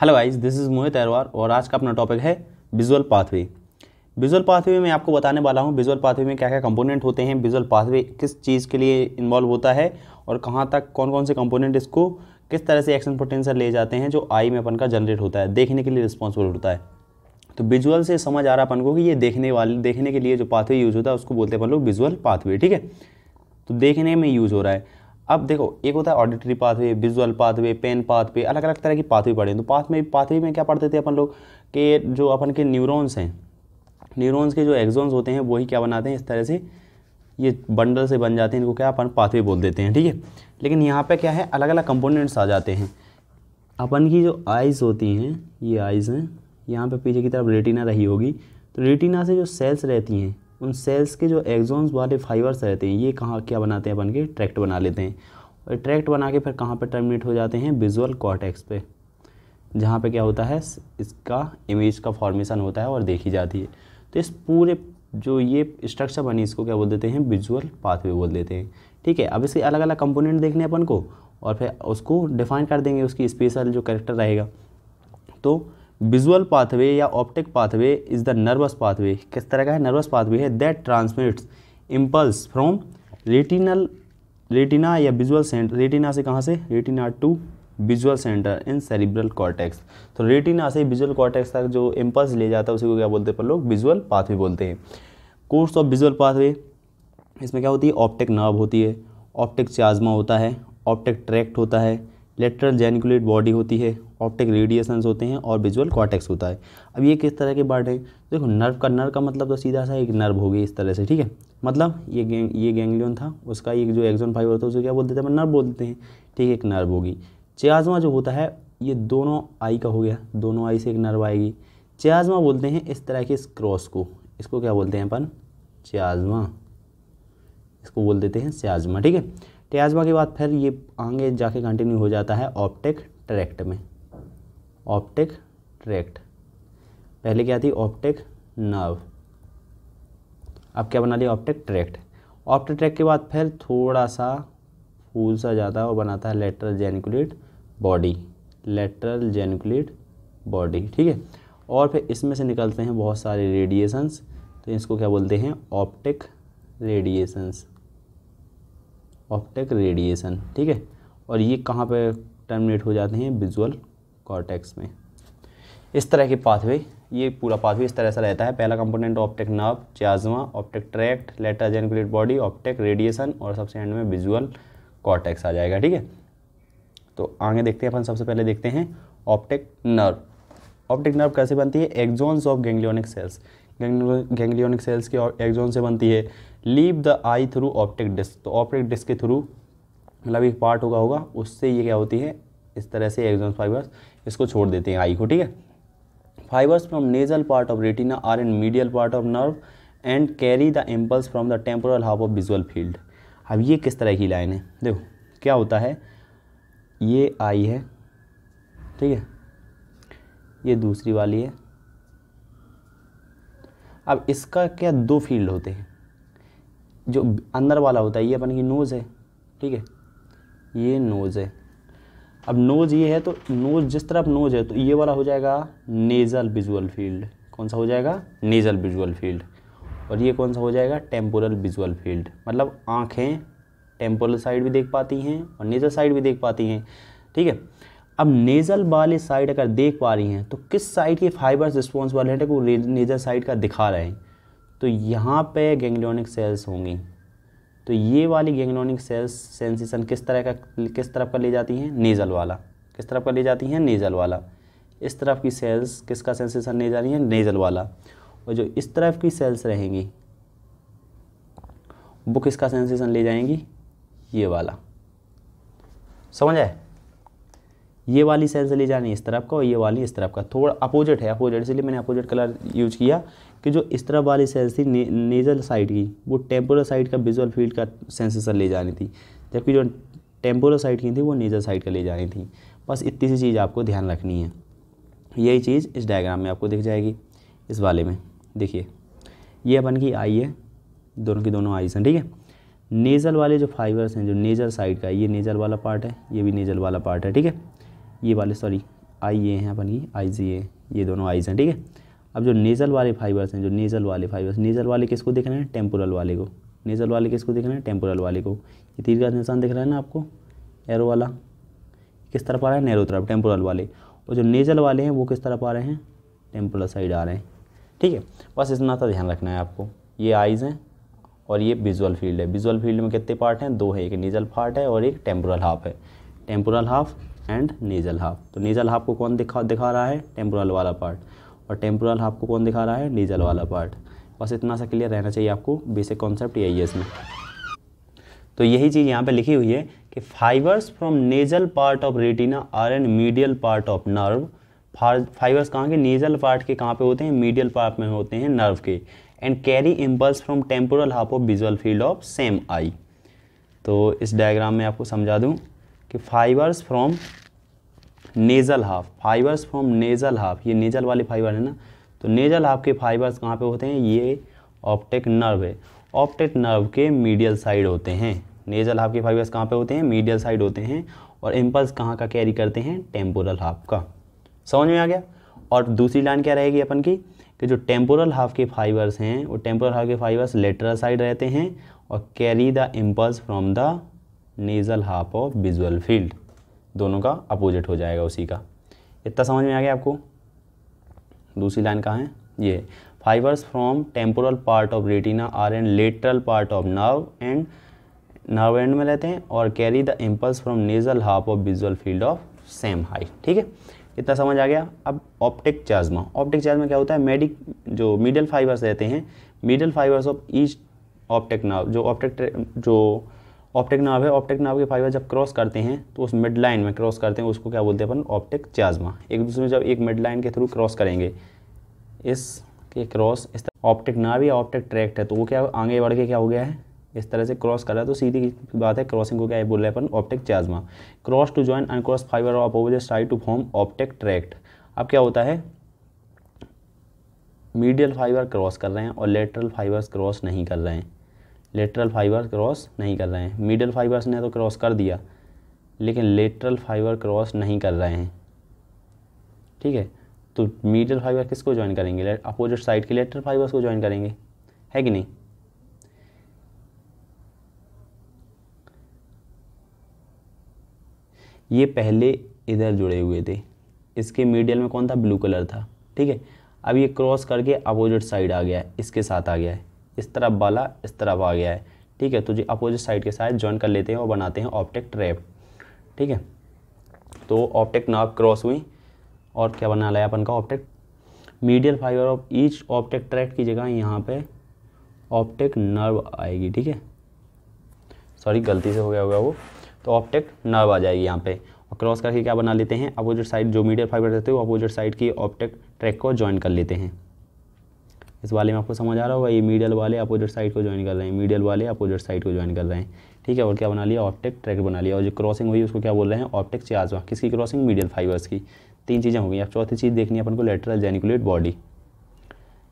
hello guys this is Mohit Arwar और आज का अपना टॉपिक है विजुअल पाथवे विजुअल पाथवे में आपको बताने वाला हूँ विजुअल पाथवे में क्या क्या कंपोनेंट होते हैं विजुअल पाथवे किस चीज़ के लिए इन्वॉल्व होता है और कहाँ तक कौन कौन से कंपोनेंट इसको किस तरह से एक्शन पोटेंशियल ले जाते हैं जो आई में अपन का जनरेट होता है देखने के लिए रिस्पॉन्सिबल होता है तो विजुअल से समझ आ रहा अपन को कि ये देखने वाले देखने के लिए जो पाथवे यूज होता है उसको बोलते हैं अपन लोग विजुअल पाथवे ठीक है तो देखने में यूज़ हो रहा है अब देखो एक होता है auditory pathway visual pathway pain pathway अलग अलग तरह की पाथवे पढ़े तो पाथ में पाथवे में क्या पढ़ते थे अपन लोग के जो अपन के न्यूरोन्स हैं न्यूरोन्स के जो एग्जोन्स होते हैं वही क्या बनाते हैं इस तरह से ये बंडल से बन जाते हैं इनको क्या अपन पाथवे बोल देते हैं ठीक है लेकिन यहाँ पर क्या है अलग अलग कंपोनेंट्स आ जाते हैं अपन की जो आइज़ होती हैं ये आइज़ हैं यहाँ पर पीछे की तरफ रेटिना रही होगी तो रेटिना से जो सेल्स रहती हैं उन सेल्स के जो एग्जॉन्स वाले फाइबर्स रहते हैं ये कहाँ क्या बनाते हैं बन के ट्रैक्ट बना लेते हैं और ट्रैक्ट बना के फिर कहाँ पर टर्मिनेट हो जाते हैं विजुअल कॉटेक्स पे जहाँ पे क्या होता है इसका इमेज का फॉर्मेशन होता है और देखी जाती है तो इस पूरे जो ये स्ट्रक्चर बनी इसको क्या बोल देते हैं विजुअल पाथवे बोल देते हैं ठीक है अब इसके अलग अलग कंपोनेंट देखने अपन को और फिर उसको डिफाइन कर देंगे उसकी स्पेशल जो करेक्टर रहेगा तो विजुअल पाथवे या optic pathway is the nervous pathway किस तरह का है नर्वस पाथवे है that transmits impulse from retinal retina या विजुअल सेंटर रेटिना से कहाँ से retina to visual centre in cerebral cortex तो रेटिना से विजुअल कॉर्टेक्स तक जो इम्पल्स ले जाता है उसी को क्या बोलते हैं पर लोग विजुअल पाथवे बोलते हैं कोर्स ऑफ विजुअल पाथवे इसमें क्या होती है ऑप्टिक नर्व होती है ऑप्टिक चाजमा होता है ऑप्टिक ट्रैक्ट होता है लेटरल जेनिकुलेट बॉडी होती है ऑप्टिक रेडिएशंस होते हैं और विजुअल कॉटेक्स होता है अब ये किस तरह के पार्ट है देखो नर्व का नर्व का मतलब तो सीधा सा एक नर्व होगी इस तरह से ठीक है मतलब ये ये गेंगलियन था उसका एक जो एक्जोन फाइबर होता है उसको क्या बोलते थे नर्व बोल देते हैं ठीक है एक नर्व होगी चियाजमा जो होता है ये दोनों आई का हो गया दोनों आई से एक नर्व आएगी चियाजमा बोलते हैं इस तरह के इस क्रॉस को इसको क्या बोलते हैं अपन चियाजमा इसको बोल देते हैं सियाजमा ठीक है टियाजमा के बाद फिर ये आगे जाके कंटिन्यू हो जाता है ऑप्टिक ट्रैक्ट में ऑप्टिक ट्रैक्ट पहले क्या थी ऑप्टिक नर्व अब क्या बना लिया ऑप्टिक ट्रैक्ट ऑप्टिक ट्रैक्ट के बाद फिर थोड़ा सा फूल सा जाता है और बनाता है lateral geniculate body lateral geniculate body ठीक है और फिर इसमें से निकलते हैं बहुत सारे रेडिएशंस तो इसको क्या बोलते हैं ऑप्टिक रेडिएशंस ऑप्टिक रेडिएशन ठीक है और ये कहाँ पे टर्मिनेट हो जाते हैं विजुअल कॉर्टेक्स में इस तरह की पाथवे ये पूरा पाथवे इस तरह से रहता है पहला component optic nerve chiasma optic tract lateral geniculate body optic radiation और सबसे एंड में विजुअल कॉर्टेक्स आ जाएगा ठीक है तो आगे देखते हैं अपन सबसे पहले देखते हैं ऑप्टिक नर्व ऑप्टिक नर्व कैसे बनती है axons of ganglionic cells ganglionic cells के एक्जोन से बनती है leave the eye through optic disc तो ऑप्टिक डिस्क के थ्रू मतलब एक पार्ट होगा होगा उससे ये क्या होती है इस तरह से एक्जोन फाइबर्स इसको छोड़ देते हैं आई को ठीक है fibres from nasal part of retina are and medial part of nerve and carry the impulse from the temporal half of visual field अब ये किस तरह की लाइन है देखो क्या होता है ये आई है ठीक है ये दूसरी वाली है अब इसका क्या दो फील्ड होते हैं जो अंदर वाला होता है ये अपन की नोज़ है ठीक है ये नोज़ है अब नोज ये है तो नोज जिस तरफ नोज है तो ये वाला हो जाएगा नेज़ल विजुअल फील्ड कौन सा हो जाएगा नेज़ल विजुअल फील्ड और ये कौन सा हो जाएगा टेम्पोरल विजुअल फील्ड मतलब आँखें टेम्पोरल साइड भी देख पाती हैं और नेज़ल साइड भी देख पाती हैं ठीक है अब नेज़ल वाले साइड अगर देख पा रही हैं तो किस साइड के फाइबर्स रिस्पॉन्स वाले हैं वो नेज़ल साइड का दिखा रहे हैं तो यहाँ पे गैंग्लियोनिक सेल्स होंगी तो ये वाली गैंगनोनिक सेल्स सेंसेशन किस तरह का किस तरफ का ले जाती हैं नेज़ल वाला किस तरफ का ले जाती हैं नेज़ल वाला इस तरफ की सेल्स किसका सेंसेशन ले जा रही हैं नेज़ल वाला और जो इस तरफ की सेल्स रहेंगी वो किसका सेंसेशन ले जाएंगी ये वाला समझ आए ये वाली सेल चली जानी इस तरफ का और ये वाली इस तरफ का थोड़ा अपोजिट है अपोजिट इसलिए मैंने अपोजिट कलर यूज किया कि जो इस तरफ वाली सेल थी ने, नेजल साइड की वो टेम्पोरल साइड का विजुअल फील्ड का सेंसेसर ले जानी थी जबकि जो टेम्पोरल साइड की थी वो नेजल साइड का ले जानी थी बस इतनी सी चीज़ आपको ध्यान रखनी है यही चीज़ इस डायग्राम में आपको दिख जाएगी इस वाले में देखिए ये अपन की आई है दोनों की दोनों आईज हैं ठीक है नेज़ल वाले जो फाइबर्स हैं जो नेज़ल साइड का ये नेज़ल वाला पार्ट है ये भी नेज़ल वाला पार्ट है ठीक है ये वाले सॉरी आई ए हैं अपन आई जी ए ये दोनों आइज हैं ठीक है अब जो नेज़ल वाले फाइबर्स हैं जो नेज़ल वाले फाइबर्स नेज़ल वाले किसको देख रहे हैं टेम्पोरल वाले को नेज़ल वाले किसको देख रहे हैं टेम्पोरल वाले को ये तीर का निशान दिख रहा है ना आपको एरो वाला किस तरफ आ रहा है नेरो तरफ टेम्पोरल वाले और जो नेज़ल वाले हैं वो किस तरफ आ रहे हैं टेम्पोरल साइड आ रहे हैं ठीक है बस इतना सा ध्यान रखना है आपको ये आइज़ हैं और ये विजुअल फील्ड है विजुअल फील्ड में कितने पार्ट हैं दो है एक नेजल पार्ट है और एक टेम्पोरल हाफ है temporal half and nasal half तो नेजल हाफ को कौन दिखा दिखा रहा है टेम्पोरल वाला पार्ट और टेम्पोरल हाफ को कौन दिखा रहा है नेजल वाला पार्ट बस इतना सा क्लियर रहना चाहिए आपको बेसिक कॉन्सेप्ट यही है इसमें तो यही चीज़ यहाँ पे लिखी हुई है कि fibres from nasal part of retina are and medial part of nerve fibres कहाँ के नेजल पार्ट के कहाँ पे होते हैं मीडियल पार्ट में होते हैं नर्व के end carry impulse from temporal half of visual field of same eye तो इस डायग्राम में आपको समझा दूँ कि fibres from nasal half fibres from nasal half ये नेज़ल वाले फाइबर है ना तो नेज़ल हाफ के फाइबर्स कहाँ पे होते हैं ये ऑप्टिक नर्व है ऑप्टिक नर्व के मीडियल साइड होते हैं नेज़ल हाफ के फाइबर्स कहाँ पे होते हैं मीडियल साइड होते हैं और इम्पल्स कहाँ का कैरी करते हैं टेम्पोरल हाफ का समझ में आ गया और दूसरी लाइन क्या रहेगी अपन की कि जो टेम्पोरल हाफ के फाइबर्स हैं वो टेम्पोरल हाफ के फाइबर्स लेटरल साइड रहते हैं और carry the impulse from the nasal half of visual field दोनों का अपोजिट हो जाएगा उसी का इतना समझ में आ गया आपको दूसरी लाइन कहाँ है ये fibres from temporal part of retina are and lateral part of nerve end nerve end में रहते हैं और carry the impulse from nasal half of visual field of same height ठीक है इतना समझ आ गया अब ऑप्टिक चार्जमा ऑप्टिक चार्जमा क्या होता है मेडिक जो मिडल फाइबर्स रहते हैं middle fibres of each optic nerve जो ऑप्टिक जो ऑप्टिक नाव है ऑप्टिक नाव के फाइबर जब क्रॉस करते हैं तो उस मिड लाइन में क्रॉस करते हैं उसको क्या बोलते हैं अपन ऑप्टिक चाजमा एक दूसरे में जब एक मिड लाइन के थ्रू क्रॉस करेंगे इस के क्रॉस इस ऑप्टिक नाव या ऑप्टिक ट्रैक्ट है तो वो क्या आगे बढ़ के क्या हो गया है इस तरह से क्रॉस कर रहा है तो सीधी बात है क्रॉसिंग को क्या बोल रहे हैं अपन optic chiasma cross to join uncrossed fibre of opposite side to form optic tract अब क्या होता है मीडियल फाइबर क्रॉस कर रहे हैं और लेटरल फाइबर्स क्रॉस नहीं कर रहे हैं लेटरल फाइबर क्रॉस नहीं कर रहे हैं मिडल फाइबर्स ने तो क्रॉस कर दिया लेकिन लेटरल फाइबर क्रॉस नहीं कर रहे हैं ठीक है तो मीडियल फाइबर किसको ज्वाइन करेंगे अपोजिट साइड के लेटरल फाइबर्स को ज्वाइन करेंगे है कि नहीं ये पहले इधर जुड़े हुए थे इसके मीडियल में कौन था ब्लू कलर था ठीक है अब ये क्रॉस करके अपोजिट साइड आ गया है इसके साथ आ गया है इस तरफ वाला इस तरफ आ गया है ठीक है तो जी अपोजिट साइड के साथ ज्वाइन कर लेते हैं और बनाते हैं ऑप्टिक ट्रैप ठीक है तो ऑप्टिक नाप क्रॉस हुई और क्या बना लाया अपन का optic medial fibre of each optic tract की जगह यहाँ पे ऑप्टिक नर्व आएगी ठीक है सॉरी गलती से हो गया होगा वो तो ऑप्टिक नर्व आ जाएगी यहाँ पे और क्रॉस करके क्या बना लेते हैं अपोजिट साइड जो मीडियल फाइबर रहते हैं वो अपोजिट साइड की ऑप्टिक ट्रैक को ज्वाइन कर लेते हैं इस वाले में आपको समझ आ रहा होगा ये मीडियल वाले अपोजिट साइड को ज्वाइन कर रहे हैं मीडियल वाले अपोजिट साइड को ज्वाइन कर रहे हैं ठीक है और क्या बना लिया ऑप्टिक ट्रैक बना लिया और जो क्रॉसिंग हुई उसको क्या बोल रहे हैं ऑप्टिक चाजवा किसकी क्रॉसिंग मीडियल फाइबर्स की तीन चीज़ें होंगी अब चौथी चीज़ देखनी है अपन को lateral geniculate body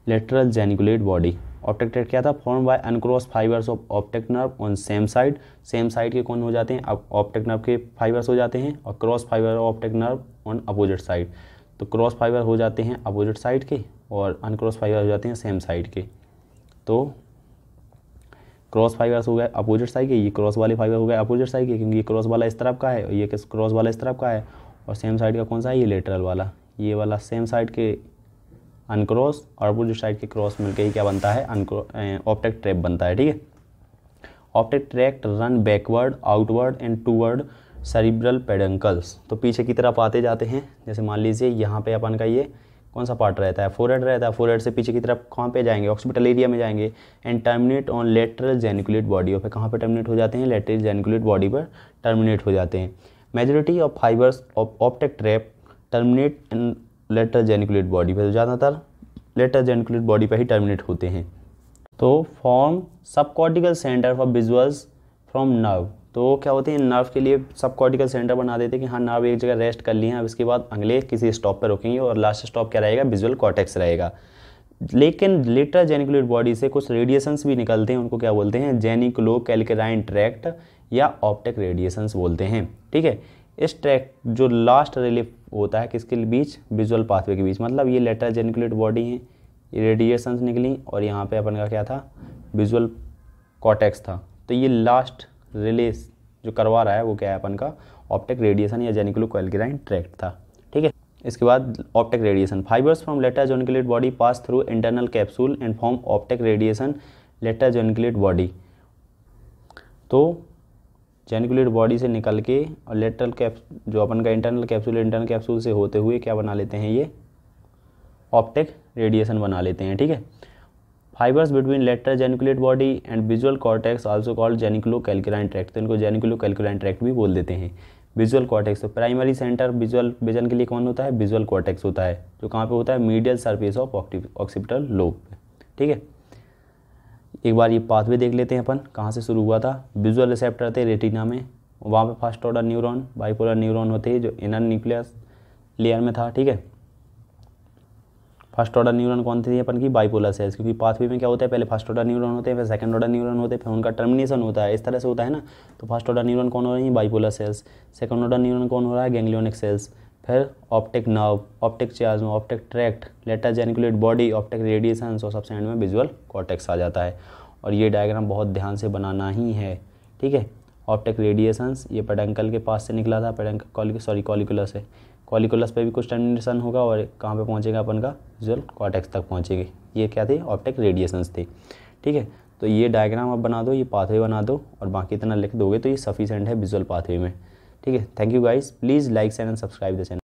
lateral geniculate body optic tract क्या था form by uncrossed fibres of optic nerve on same side same side के कौन हो जाते हैं अब ऑप्टिक नर्व के फाइबर्स हो जाते हैं और cross fibre optic nerve on opposite side तो क्रॉस फाइबर हो जाते हैं अपोजिट साइड के और अनक्रॉस फाइबर हो जाते हैं सेम साइड के तो क्रॉस फाइबर्स हो गए अपोजिट साइड के ये क्रॉस वाले फाइबर हो गए अपोजिट साइड के क्योंकि ये क्रॉस वाला इस तरफ का है ये किस क्रॉस वाला इस तरफ का है और सेम साइड का कौन सा है ये लेटरल वाला ये वाला सेम साइड के अनक्रॉस और अपोजिट साइड के क्रॉस मिलकर ही क्या बनता है ऑप्टिक ट्रैप बनता है ठीक है optic tract run backward outward and toward cerebral peduncles तो पीछे की तरफ आते जाते हैं जैसे मान लीजिए यहाँ पे अपन का ये कौन सा पार्ट रहता है फोरहेड रहता है फोरहेड से पीछे की तरफ कहाँ पे जाएंगे ऑक्सीपिटल एरिया में जाएंगे and terminate on lateral geniculate body पर कहाँ पे टर्मिनेट हो जाते हैं लेटरल जेनिकुलेट बॉडी पर टर्मिनेट हो जाते हैं majority of fibres of optic tract terminate and lateral geniculate body पर ज़्यादातर लेटरल जेनिकुलेट बॉडी पर ही टर्मिनेट होते हैं तो form subcortical centre for visuals from nerve तो क्या होते हैं नर्व के लिए सब कॉर्टिकल सेंटर बना देते हैं कि हाँ नर्व एक जगह रेस्ट कर लिए हैं अब इसके बाद अगले किसी स्टॉप पर रुकेंगे और लास्ट स्टॉप क्या रहेगा विजुअल कॉटेक्स रहेगा लेकिन लेटर जेनिकुलेट बॉडी से कुछ रेडिएशंस भी निकलते हैं उनको क्या बोलते हैं जेनिकुलो कैलकेराइन ट्रैक्ट या ऑप्टिक रेडिएशंस बोलते हैं ठीक है इस ट्रैक जो लास्ट रिलीफ होता है किसके बीच विजुअल पाथवे के बीच मतलब ये लेटर जेनिकुलेट बॉडी है रेडिएशंस निकली और यहाँ पे अपन का क्या था विजुअल कॉटेक्स था तो ये लास्ट रिलेस जो करवा रहा है वो क्या है अपन का ऑप्टिक रेडिएशन या जेनिकुलो कोलग्राइन ट्रैक्ट था ठीक है इसके बाद optic radiation fibres from lateral geniculate body pass through internal capsule and form optic radiation lateral geniculate body तो जेनिकुलेट बॉडी से निकल के और लेटरल कैप जो अपन का इंटरनल कैप्सूल इंटरनल कैप्सूल से होते हुए क्या बना लेते हैं ये ऑप्टिक रेडिएशन बना लेते हैं ठीक है fibres between lateral geniculate body and visual cortex also called geniculo calcarine tract तो इनको जेनिकुलो कैलकुलाइन ट्रैक्ट भी बोल देते हैं विजुअल कॉर्टेक्स तो प्राइमरी सेंटर विजुअल विजन के लिए कौन होता है विजुअल कॉर्टेक्स होता है जो कहाँ पे होता है medial surface of occipital lobe ठीक है एक बार ये पाथवे देख लेते हैं अपन कहाँ से शुरू हुआ था विजुअल रिसेप्टर थे रेटिना में वहाँ पे first order neuron bipolar neuron होते हैं जो इनर न्यूक्लियस लेयर में था ठीक है फर्स्ट ऑर्डर न्यूरॉन कौन थे अपन की बाइपोलर सेल्स क्योंकि पाथवे में क्या होता है पहले फर्स्ट ऑर्डर न्यूरॉन होते हैं फिर सेकंड ऑर्डर न्यूरॉन होते हैं फिर उनका टर्मिनेशन होता है इस तरह से होता है ना तो फर्स्ट ऑर्डर न्यूरॉन कौन हो रही है bipolar cells second order neuron कौन हो रहा है गैंग्लियोनिक सेल्स फिर ऑप्टिक नर्व ऑप्टिक चार्ज optic tract lateral geniculate body optic radiation और सबसे एंड में विजुअल कॉटेक्स आ जाता है और ये डायग्राम बहुत ध्यान से बनाना ही है ठीक है ऑप्टिक रेडिएशंस ये पेडंकल के पास से निकला था पेडंकल सॉरी कॉलिकुलर से कॉलिकुलस पे भी कुछ टर्मिनेशन होगा और कहाँ पे पहुँचेगा अपन का विजुअल कॉटेक्स तक पहुँचेगी ये क्या थी ऑप्टिक रेडिएशंस थे ठीक है तो ये डायग्राम आप बना दो ये पाथवे बना दो और बाकी इतना लिख दोगे तो ये सफिशेंट है विजुअल पाथवे में ठीक है thank you guys please like and subscribe the channel